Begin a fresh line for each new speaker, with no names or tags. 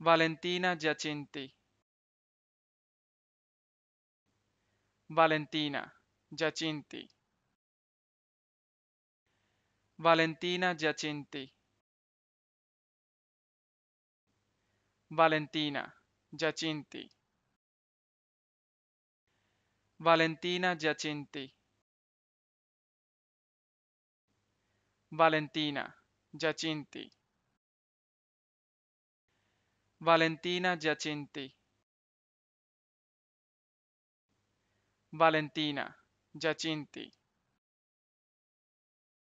Valentina Giacinti Valentina Giacinti Valentina Giacinti Valentina Giacinti Valentina Giacinti Valentina Giacinti Valentina Giacinti Valentina Giacinti